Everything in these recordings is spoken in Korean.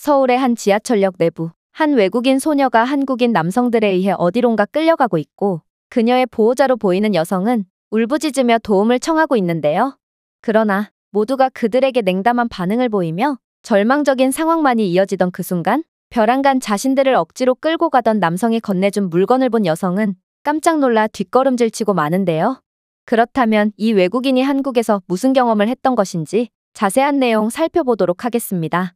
서울의 한 지하철역 내부 한 외국인 소녀가 한국인 남성들에 의해 어디론가 끌려가고 있고 그녀의 보호자로 보이는 여성은 울부짖으며 도움을 청하고 있는데요. 그러나 모두가 그들에게 냉담한 반응을 보이며 절망적인 상황만이 이어지던 그 순간 벼랑간 자신들을 억지로 끌고 가던 남성이 건네준 물건을 본 여성은 깜짝 놀라 뒷걸음질치고 마는데요. 그렇다면 이 외국인이 한국에서 무슨 경험을 했던 것인지 자세한 내용 살펴보도록 하겠습니다.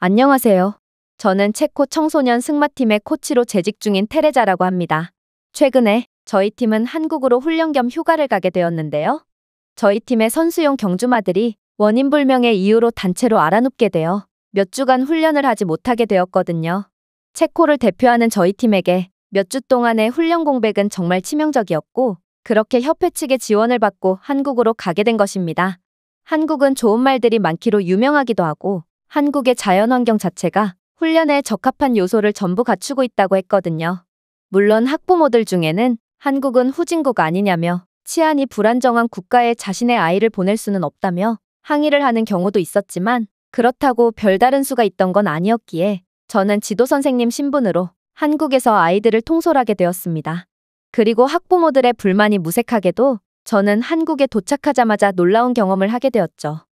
안녕하세요. 저는 체코 청소년 승마팀의 코치로 재직 중인 테레자라고 합니다. 최근에 저희 팀은 한국으로 훈련 겸 휴가를 가게 되었는데요. 저희 팀의 선수용 경주마들이 원인불명의 이유로 단체로 알아눕게 되어 몇 주간 훈련을 하지 못하게 되었거든요. 체코를 대표하는 저희 팀에게 몇 주 동안의 훈련 공백은 정말 치명적이었고 그렇게 협회 측의 지원을 받고 한국으로 가게 된 것입니다. 한국은 좋은 말들이 많기로 유명하기도 하고 한국의 자연환경 자체가 훈련에 적합한 요소를 전부 갖추고 있다고 했거든요. 물론 학부모들 중에는 한국은 후진국 아니냐며 치안이 불안정한 국가에 자신의 아이를 보낼 수는 없다며 항의를 하는 경우도 있었지만 그렇다고 별다른 수가 있던 건 아니었기에 저는 지도선생님 신분으로 한국에서 아이들을 통솔하게 되었습니다. 그리고 학부모들의 불만이 무색하게도 저는 한국에 도착하자마자 놀라운 경험을 하게 되었죠.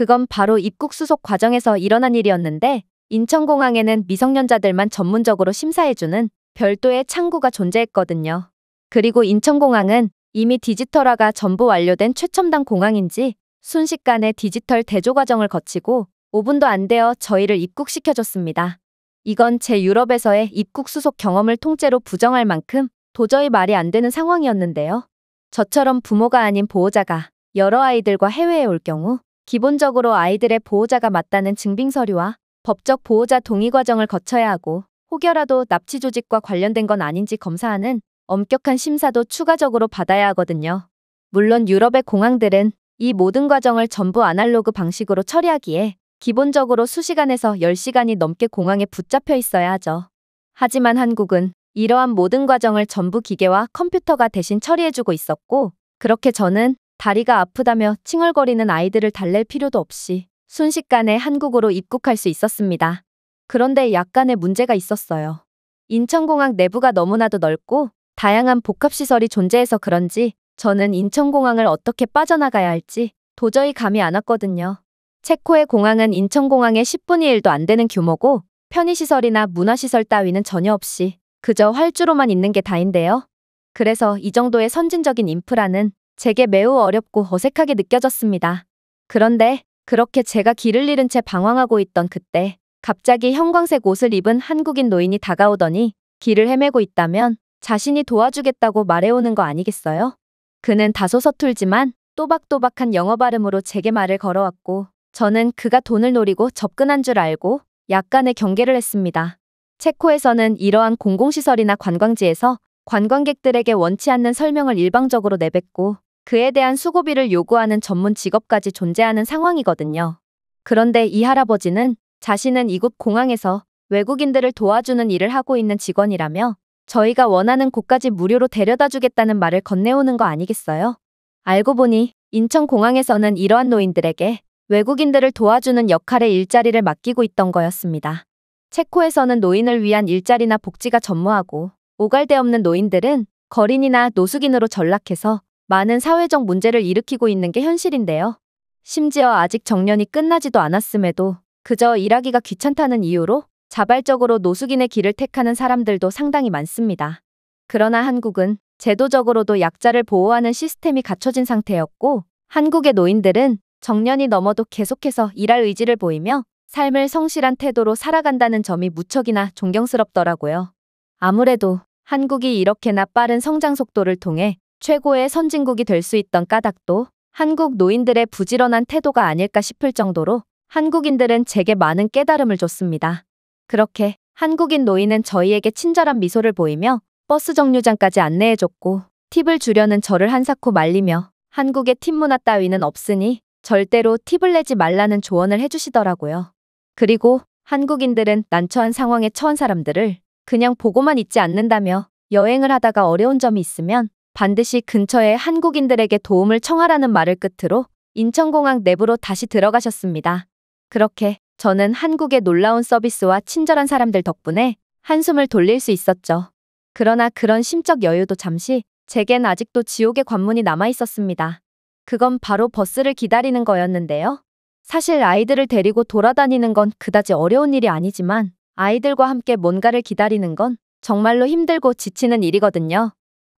그건 바로 입국 수속 과정에서 일어난 일이었는데 인천공항에는 미성년자들만 전문적으로 심사해주는 별도의 창구가 존재했거든요. 그리고 인천공항은 이미 디지털화가 전부 완료된 최첨단 공항인지 순식간에 디지털 대조 과정을 거치고 5분도 안 되어 저희를 입국시켜줬습니다. 이건 제 유럽에서의 입국 수속 경험을 통째로 부정할 만큼 도저히 말이 안 되는 상황이었는데요. 저처럼 부모가 아닌 보호자가 여러 아이들과 해외에 올 경우 기본적으로 아이들의 보호자가 맞다는 증빙 서류와 법적 보호자 동의 과정을 거쳐야 하고 혹여라도 납치 조직과 관련된 건 아닌지 검사하는 엄격한 심사도 추가적으로 받아야 하거든요. 물론 유럽의 공항들은 이 모든 과정을 전부 아날로그 방식으로 처리하기에 기본적으로 수시간에서 10시간이 넘게 공항에 붙잡혀 있어야 하죠. 하지만 한국은 이러한 모든 과정을 전부 기계와 컴퓨터가 대신 처리해주고 있었고 그렇게 저는 다리가 아프다며 칭얼거리는 아이들을 달랠 필요도 없이 순식간에 한국으로 입국할 수 있었습니다. 그런데 약간의 문제가 있었어요. 인천공항 내부가 너무나도 넓고 다양한 복합시설이 존재해서 그런지 저는 인천공항을 어떻게 빠져나가야 할지 도저히 감이 안 왔거든요. 체코의 공항은 인천공항의 10분의 1도 안 되는 규모고 편의시설이나 문화시설 따위는 전혀 없이 그저 활주로만 있는 게 다인데요. 그래서 이 정도의 선진적인 인프라는 제게 매우 어렵고 어색하게 느껴졌습니다. 그런데 그렇게 제가 길을 잃은 채 방황하고 있던 그때 갑자기 형광색 옷을 입은 한국인 노인이 다가오더니 길을 헤매고 있다면 자신이 도와주겠다고 말해오는 거 아니겠어요? 그는 다소 서툴지만 또박또박한 영어 발음으로 제게 말을 걸어왔고 저는 그가 돈을 노리고 접근한 줄 알고 약간의 경계를 했습니다. 체코에서는 이러한 공공시설이나 관광지에서 관광객들에게 원치 않는 설명을 일방적으로 내뱉고 그에 대한 수고비를 요구하는 전문 직업까지 존재하는 상황이거든요. 그런데 이 할아버지는 자신은 이곳 공항에서 외국인들을 도와주는 일을 하고 있는 직원이라며 저희가 원하는 곳까지 무료로 데려다 주겠다는 말을 건네오는 거 아니겠어요? 알고 보니 인천공항에서는 이러한 노인들에게 외국인들을 도와주는 역할의 일자리를 맡기고 있던 거였습니다. 체코에서는 노인을 위한 일자리나 복지가 전무하고 오갈데 없는 노인들은 거린이나 노숙인으로 전락해서 많은 사회적 문제를 일으키고 있는 게 현실인데요. 심지어 아직 정년이 끝나지도 않았음에도 그저 일하기가 귀찮다는 이유로 자발적으로 노숙인의 길을 택하는 사람들도 상당히 많습니다. 그러나 한국은 제도적으로도 약자를 보호하는 시스템이 갖춰진 상태였고 한국의 노인들은 정년이 넘어도 계속해서 일할 의지를 보이며 삶을 성실한 태도로 살아간다는 점이 무척이나 존경스럽더라고요. 아무래도 한국이 이렇게나 빠른 성장 속도를 통해 최고의 선진국이 될 수 있던 까닭도 한국 노인들의 부지런한 태도가 아닐까 싶을 정도로 한국인들은 제게 많은 깨달음을 줬습니다. 그렇게 한국인 노인은 저희에게 친절한 미소를 보이며 버스 정류장까지 안내해줬고 팁을 주려는 저를 한사코 말리며 한국의 팁 문화 따위는 없으니 절대로 팁을 내지 말라는 조언을 해주시더라고요. 그리고 한국인들은 난처한 상황에 처한 사람들을 그냥 보고만 있지 않는다며 여행을 하다가 어려운 점이 있으면 반드시 근처에 한국인들에게 도움을 청하라는 말을 끝으로 인천공항 내부로 다시 들어가셨습니다. 그렇게 저는 한국의 놀라운 서비스와 친절한 사람들 덕분에 한숨을 돌릴 수 있었죠. 그러나 그런 심적 여유도 잠시 제겐 아직도 지옥의 관문이 남아 있었습니다. 그건 바로 버스를 기다리는 거였는데요. 사실 아이들을 데리고 돌아다니는 건 그다지 어려운 일이 아니지만 아이들과 함께 뭔가를 기다리는 건 정말로 힘들고 지치는 일이거든요.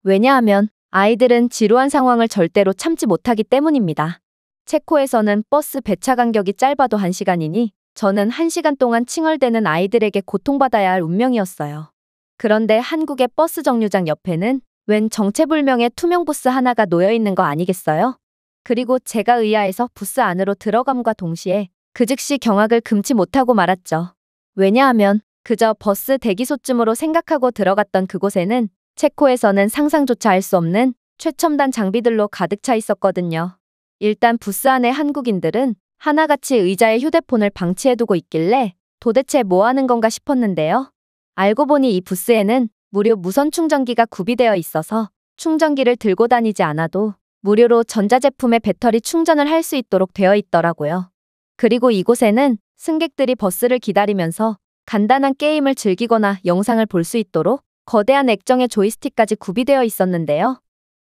왜냐하면 아이들은 지루한 상황을 절대로 참지 못하기 때문입니다. 체코에서는 버스 배차 간격이 짧아도 1시간이니 저는 1시간 동안 칭얼대는 아이들에게 고통받아야 할 운명이었어요. 그런데 한국의 버스 정류장 옆에는 웬 정체불명의 투명 부스 하나가 놓여있는 거 아니겠어요? 그리고 제가 의아해서 부스 안으로 들어감과 동시에 그 즉시 경악을 금치 못하고 말았죠. 왜냐하면 그저 버스 대기소쯤으로 생각하고 들어갔던 그곳에는 체코에서는 상상조차 할 수 없는 최첨단 장비들로 가득 차 있었거든요. 일단 부스 안에 한국인들은 하나같이 의자에 휴대폰을 방치해두고 있길래 도대체 뭐 하는 건가 싶었는데요. 알고 보니 이 부스에는 무료 무선 충전기가 구비되어 있어서 충전기를 들고 다니지 않아도 무료로 전자제품의 배터리 충전을 할 수 있도록 되어 있더라고요. 그리고 이곳에는 승객들이 버스를 기다리면서 간단한 게임을 즐기거나 영상을 볼 수 있도록 거대한 액정의 조이스틱까지 구비되어 있었는데요.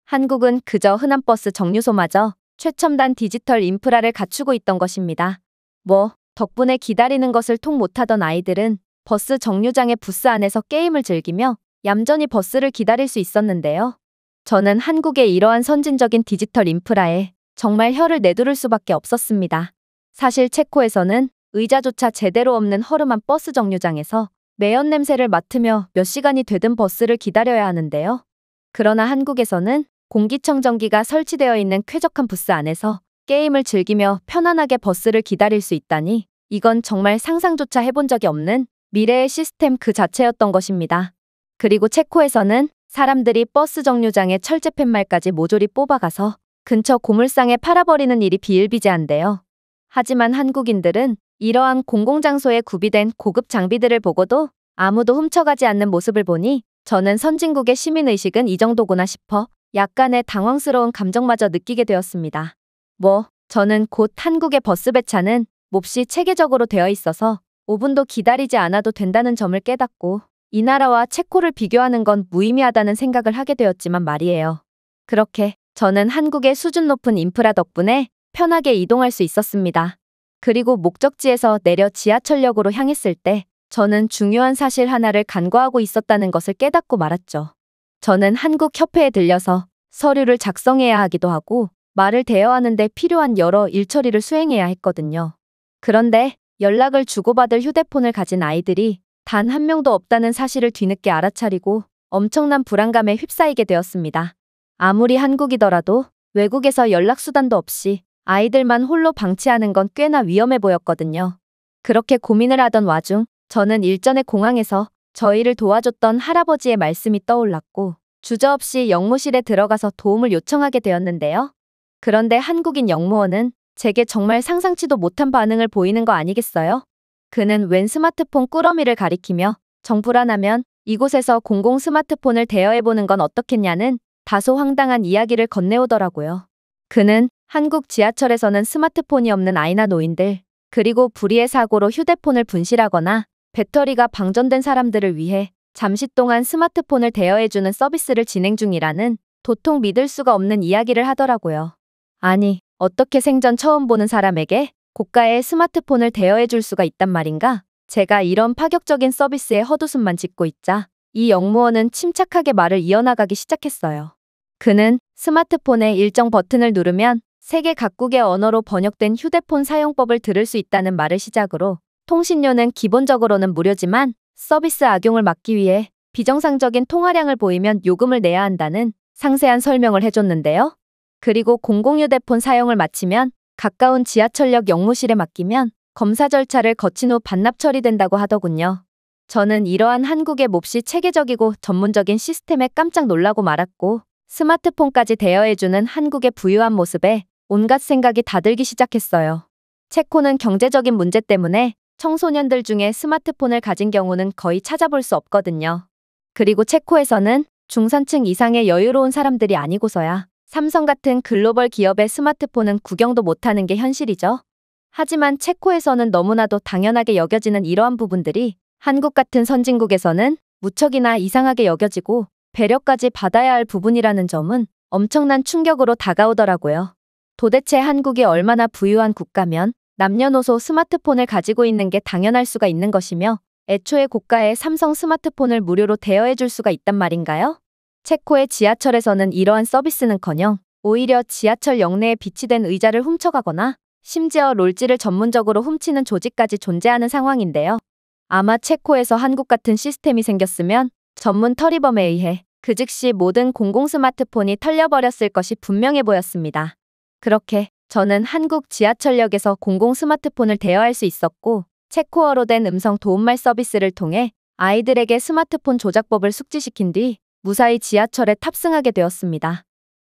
한국은 그저 흔한 버스 정류소마저 최첨단 디지털 인프라를 갖추고 있던 것입니다. 뭐, 덕분에 기다리는 것을 통 못하던 아이들은 버스 정류장의 부스 안에서 게임을 즐기며 얌전히 버스를 기다릴 수 있었는데요. 저는 한국의 이러한 선진적인 디지털 인프라에 정말 혀를 내두를 수밖에 없었습니다. 사실 체코에서는 의자조차 제대로 없는 허름한 버스 정류장에서 매연 냄새를 맡으며 몇 시간이 되든 버스를 기다려야 하는데요. 그러나 한국에서는 공기청정기가 설치되어 있는 쾌적한 부스 안에서 게임을 즐기며 편안하게 버스를 기다릴 수 있다니 이건 정말 상상조차 해본 적이 없는 미래의 시스템 그 자체였던 것입니다. 그리고 체코에서는 사람들이 버스 정류장에 철제팻말까지 모조리 뽑아가서 근처 고물상에 팔아버리는 일이 비일비재한데요. 하지만 한국인들은 이러한 공공장소에 구비된 고급 장비들을 보고도 아무도 훔쳐가지 않는 모습을 보니 저는 선진국의 시민의식은 이 정도구나 싶어 약간의 당황스러운 감정마저 느끼게 되었습니다. 뭐, 저는 곧 한국의 버스 배차는 몹시 체계적으로 되어 있어서 5분도 기다리지 않아도 된다는 점을 깨닫고 이 나라와 체코를 비교하는 건 무의미하다는 생각을 하게 되었지만 말이에요. 그렇게 저는 한국의 수준 높은 인프라 덕분에 편하게 이동할 수 있었습니다. 그리고 목적지에서 내려 지하철역으로 향했을 때 저는 중요한 사실 하나를 간과하고 있었다는 것을 깨닫고 말았죠. 저는 한국협회에 들려서 서류를 작성해야 하기도 하고 말을 대여하는데 필요한 여러 일처리를 수행해야 했거든요. 그런데 연락을 주고받을 휴대폰을 가진 아이들이 단 한 명도 없다는 사실을 뒤늦게 알아차리고 엄청난 불안감에 휩싸이게 되었습니다. 아무리 한국이더라도 외국에서 연락수단도 없이 아이들만 홀로 방치하는 건 꽤나 위험해 보였거든요. 그렇게 고민을 하던 와중 저는 일전에 공항에서 저희를 도와줬던 할아버지의 말씀이 떠올랐고 주저없이 영무실에 들어가서 도움을 요청하게 되었는데요. 그런데 한국인 영무원은 제게 정말 상상치도 못한 반응을 보이는 거 아니겠어요? 그는 웬 스마트폰 꾸러미를 가리키며 정불안하면 이곳에서 공공 스마트폰을 대여해보는 건 어떻겠냐는 다소 황당한 이야기를 건네오더라고요. 그는 한국 지하철에서는 스마트폰이 없는 아이나 노인들, 그리고 불의의 사고로 휴대폰을 분실하거나 배터리가 방전된 사람들을 위해 잠시 동안 스마트폰을 대여해주는 서비스를 진행 중이라는 도통 믿을 수가 없는 이야기를 하더라고요. 아니, 어떻게 생전 처음 보는 사람에게 고가의 스마트폰을 대여해줄 수가 있단 말인가? 제가 이런 파격적인 서비스에 헛웃음만 짓고 있자 이 영무원은 침착하게 말을 이어나가기 시작했어요. 그는 스마트폰의 일정 버튼을 누르면 세계 각국의 언어로 번역된 휴대폰 사용법을 들을 수 있다는 말을 시작으로 통신료는 기본적으로는 무료지만 서비스 악용을 막기 위해 비정상적인 통화량을 보이면 요금을 내야 한다는 상세한 설명을 해줬는데요. 그리고 공공휴대폰 사용을 마치면 가까운 지하철역 영무실에 맡기면 검사 절차를 거친 후 반납 처리된다고 하더군요. 저는 이러한 한국의 몹시 체계적이고 전문적인 시스템에 깜짝 놀라고 말았고 스마트폰까지 대여해주는 한국의 부유한 모습에 온갖 생각이 다들기 시작했어요. 체코는 경제적인 문제 때문에 청소년들 중에 스마트폰을 가진 경우는 거의 찾아볼 수 없거든요. 그리고 체코에서는 중산층 이상의 여유로운 사람들이 아니고서야 삼성 같은 글로벌 기업의 스마트폰은 구경도 못하는 게 현실이죠. 하지만 체코에서는 너무나도 당연하게 여겨지는 이러한 부분들이 한국 같은 선진국에서는 무척이나 이상하게 여겨지고 배려까지 받아야 할 부분이라는 점은 엄청난 충격으로 다가오더라고요. 도대체 한국이 얼마나 부유한 국가면 남녀노소 스마트폰을 가지고 있는 게 당연할 수가 있는 것이며 애초에 고가의 삼성 스마트폰을 무료로 대여해줄 수가 있단 말인가요? 체코의 지하철에서는 이러한 서비스는커녕 오히려 지하철 역내에 비치된 의자를 훔쳐가거나 심지어 롤지를 전문적으로 훔치는 조직까지 존재하는 상황인데요. 아마 체코에서 한국 같은 시스템이 생겼으면 전문 터리범에 의해 그 즉시 모든 공공 스마트폰이 털려버렸을 것이 분명해 보였습니다. 그렇게 저는 한국 지하철역에서 공공 스마트폰을 대여할 수 있었고 체코어로 된 음성 도움말 서비스를 통해 아이들에게 스마트폰 조작법을 숙지시킨 뒤 무사히 지하철에 탑승하게 되었습니다.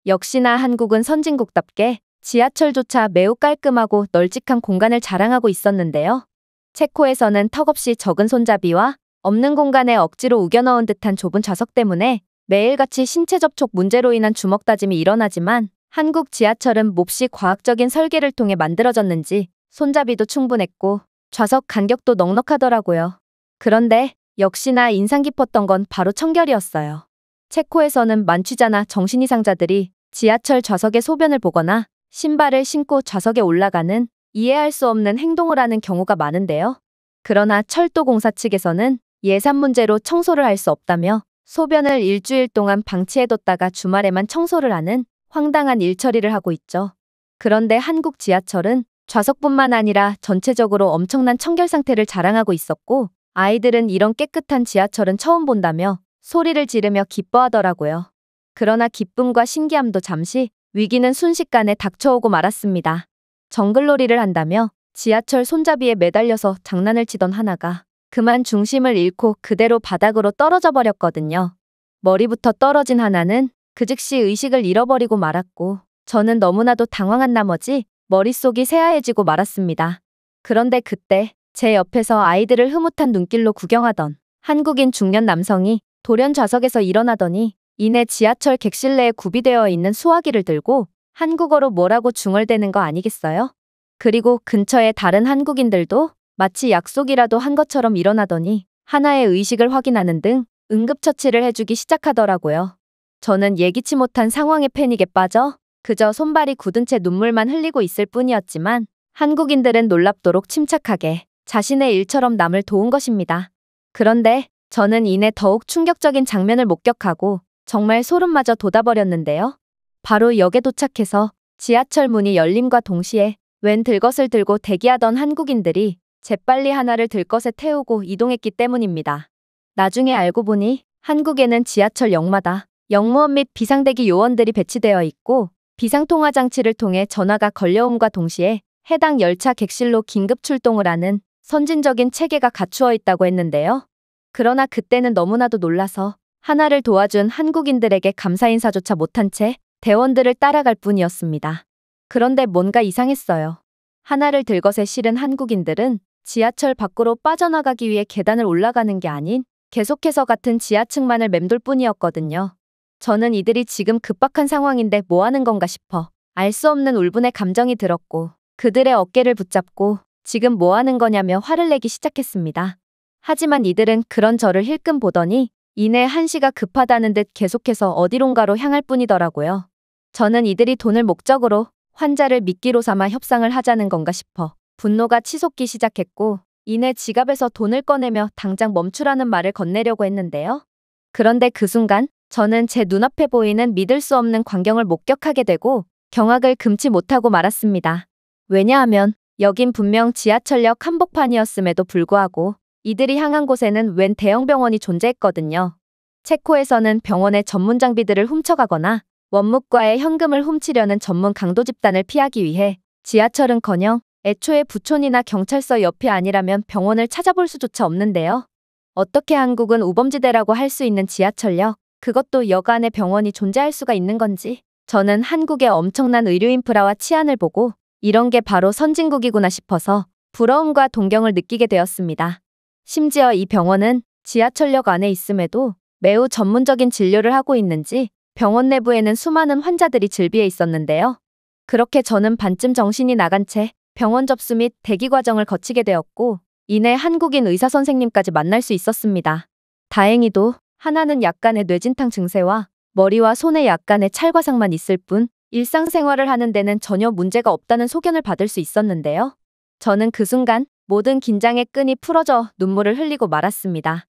역시나 한국은 선진국답게 지하철조차 매우 깔끔하고 널찍한 공간을 자랑하고 있었는데요. 체코에서는 턱없이 적은 손잡이와 없는 공간에 억지로 우겨넣은 듯한 좁은 좌석 때문에 매일같이 신체 접촉 문제로 인한 주먹 다짐이 일어나지만 한국 지하철은 몹시 과학적인 설계를 통해 만들어졌는지 손잡이도 충분했고 좌석 간격도 넉넉하더라고요. 그런데 역시나 인상 깊었던 건 바로 청결이었어요. 체코에서는 만취자나 정신이상자들이 지하철 좌석의 소변을 보거나 신발을 신고 좌석에 올라가는 이해할 수 없는 행동을 하는 경우가 많은데요. 그러나 철도공사 측에서는 예산 문제로 청소를 할 수 없다며 소변을 일주일 동안 방치해뒀다가 주말에만 청소를 하는 황당한 일처리를 하고 있죠. 그런데 한국 지하철은 좌석뿐만 아니라 전체적으로 엄청난 청결 상태를 자랑하고 있었고 아이들은 이런 깨끗한 지하철은 처음 본다며 소리를 지르며 기뻐하더라고요. 그러나 기쁨과 신기함도 잠시 위기는 순식간에 닥쳐오고 말았습니다. 정글놀이를 한다며 지하철 손잡이에 매달려서 장난을 치던 하나가 그만 중심을 잃고 그대로 바닥으로 떨어져 버렸거든요. 머리부터 떨어진 하나는 그 즉시 의식을 잃어버리고 말았고 저는 너무나도 당황한 나머지 머릿속이 새하얘지고 말았습니다. 그런데 그때 제 옆에서 아이들을 흐뭇한 눈길로 구경하던 한국인 중년 남성이 돌연 좌석에서 일어나더니 이내 지하철 객실내에 구비되어 있는 수화기를 들고 한국어로 뭐라고 중얼대는 거 아니겠어요? 그리고 근처의 다른 한국인들도 마치 약속이라도 한 것처럼 일어나더니 하나의 의식을 확인하는 등 응급처치를 해주기 시작하더라고요. 저는 예기치 못한 상황의 패닉에 빠져 그저 손발이 굳은 채 눈물만 흘리고 있을 뿐이었지만 한국인들은 놀랍도록 침착하게 자신의 일처럼 남을 도운 것입니다. 그런데 저는 이내 더욱 충격적인 장면을 목격하고 정말 소름마저 돋아버렸는데요. 바로 역에 도착해서 지하철 문이 열림과 동시에 웬 들것을 들고 대기하던 한국인들이 재빨리 하나를 들것에 태우고 이동했기 때문입니다. 나중에 알고 보니 한국에는 지하철 역마다 역무원및 비상대기 요원들이 배치되어 있고 비상통화 장치를 통해 전화가 걸려옴과 동시에 해당 열차 객실로 긴급 출동을 하는 선진적인 체계가 갖추어 있다고 했는데요. 그러나 그때는 너무나도 놀라서 하나를 도와준 한국인들에게 감사 인사조차 못한 채 대원들을 따라갈 뿐이었습니다. 그런데 뭔가 이상했어요. 하나를 들것에 실은 한국인들은 지하철 밖으로 빠져나가기 위해 계단을 올라가는 게 아닌 계속해서 같은 지하층만을 맴돌 뿐이었거든요. 저는 이들이 지금 급박한 상황인데 뭐 하는 건가 싶어 알 수 없는 울분의 감정이 들었고 그들의 어깨를 붙잡고 지금 뭐 하는 거냐며 화를 내기 시작했습니다. 하지만 이들은 그런 저를 힐끔 보더니 이내 한시가 급하다는 듯 계속해서 어디론가로 향할 뿐이더라고요. 저는 이들이 돈을 목적으로 환자를 미끼로 삼아 협상을 하자는 건가 싶어 분노가 치솟기 시작했고 이내 지갑에서 돈을 꺼내며 당장 멈추라는 말을 건네려고 했는데요. 그런데 그 순간 저는 제 눈앞에 보이는 믿을 수 없는 광경을 목격하게 되고 경악을 금치 못하고 말았습니다. 왜냐하면 여긴 분명 지하철역 한복판이었음에도 불구하고 이들이 향한 곳에는 웬 대형 병원이 존재했거든요. 체코에서는 병원의 전문 장비들을 훔쳐가거나 원무과의 현금을 훔치려는 전문 강도 집단을 피하기 위해 지하철은커녕 애초에 부촌이나 경찰서 옆이 아니라면 병원을 찾아볼 수조차 없는데요. 어떻게 한국은 우범지대라고 할 수 있는 지하철역, 그것도 여간의 병원이 존재할 수가 있는 건지 저는 한국의 엄청난 의료 인프라와 치안을 보고 이런 게 바로 선진국이구나 싶어서 부러움과 동경을 느끼게 되었습니다. 심지어 이 병원은 지하철역 안에 있음에도 매우 전문적인 진료를 하고 있는지 병원 내부에는 수많은 환자들이 즐비해 있었는데요. 그렇게 저는 반쯤 정신이 나간 채 병원 접수 및 대기 과정을 거치게 되었고 이내 한국인 의사 선생님까지 만날 수 있었습니다. 다행히도 하나는 약간의 뇌진탕 증세와 머리와 손에 약간의 찰과상만 있을 뿐 일상생활을 하는 데는 전혀 문제가 없다는 소견을 받을 수 있었는데요. 저는 그 순간 모든 긴장의 끈이 풀어져 눈물을 흘리고 말았습니다.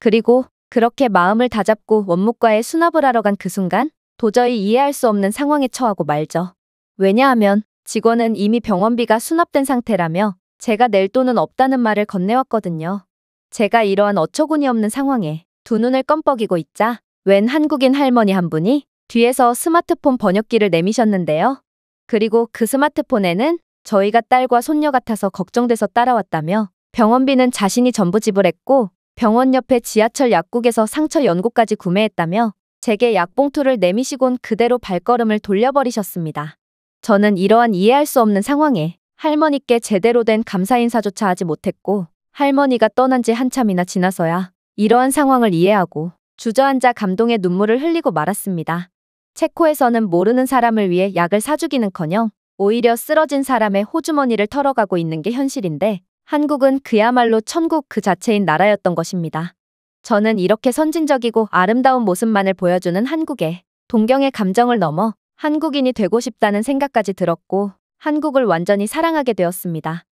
그리고 그렇게 마음을 다잡고 원무과에 수납을 하러 간 그 순간 도저히 이해할 수 없는 상황에 처하고 말죠. 왜냐하면 직원은 이미 병원비가 수납된 상태라며 제가 낼 돈은 없다는 말을 건네왔거든요. 제가 이러한 어처구니없는 상황에 두 눈을 껌뻑이고 있자 웬 한국인 할머니 한 분이 뒤에서 스마트폰 번역기를 내미셨는데요. 그리고 그 스마트폰에는 저희가 딸과 손녀 같아서 걱정돼서 따라왔다며 병원비는 자신이 전부 지불했고 병원 옆에 지하철 약국에서 상처 연고까지 구매했다며 제게 약봉투를 내미시곤 그대로 발걸음을 돌려버리셨습니다. 저는 이러한 이해할 수 없는 상황에 할머니께 제대로 된 감사 인사조차 하지 못했고 할머니가 떠난 지 한참이나 지나서야 이러한 상황을 이해하고 주저앉아 감동의 눈물을 흘리고 말았습니다. 체코에서는 모르는 사람을 위해 약을 사주기는커녕 오히려 쓰러진 사람의 호주머니를 털어가고 있는 게 현실인데 한국은 그야말로 천국 그 자체인 나라였던 것입니다. 저는 이렇게 선진적이고 아름다운 모습만을 보여주는 한국에 동경의 감정을 넘어 한국인이 되고 싶다는 생각까지 들었고 한국을 완전히 사랑하게 되었습니다.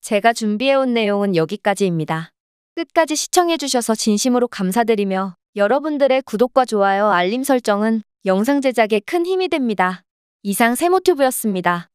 제가 준비해온 내용은 여기까지입니다. 끝까지 시청해주셔서 진심으로 감사드리며 여러분들의 구독과 좋아요, 알림 설정은 영상 제작에 큰 힘이 됩니다. 이상 세모튜브였습니다.